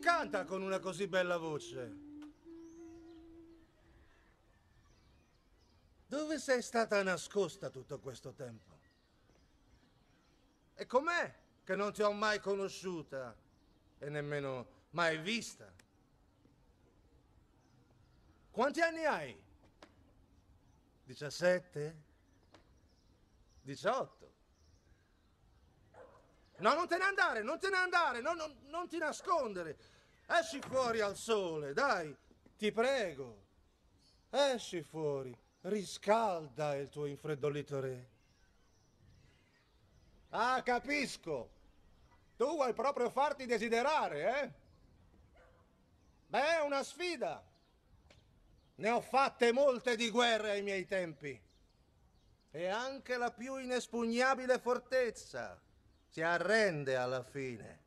canta con una così bella voce? Dove sei stata nascosta tutto questo tempo? E com'è che non ti ho mai conosciuta e nemmeno mai vista? Quanti anni hai? 17? 18? No, non te ne andare, non te ne andare, no, non, non ti nascondere. Esci fuori al sole, dai, ti prego. Esci fuori, riscalda il tuo infreddolito re. Ah, capisco. Tu vuoi proprio farti desiderare, eh? Beh, è una sfida. Ne ho fatte molte di guerre ai miei tempi. E anche la più inespugnabile fortezza si arrende alla fine.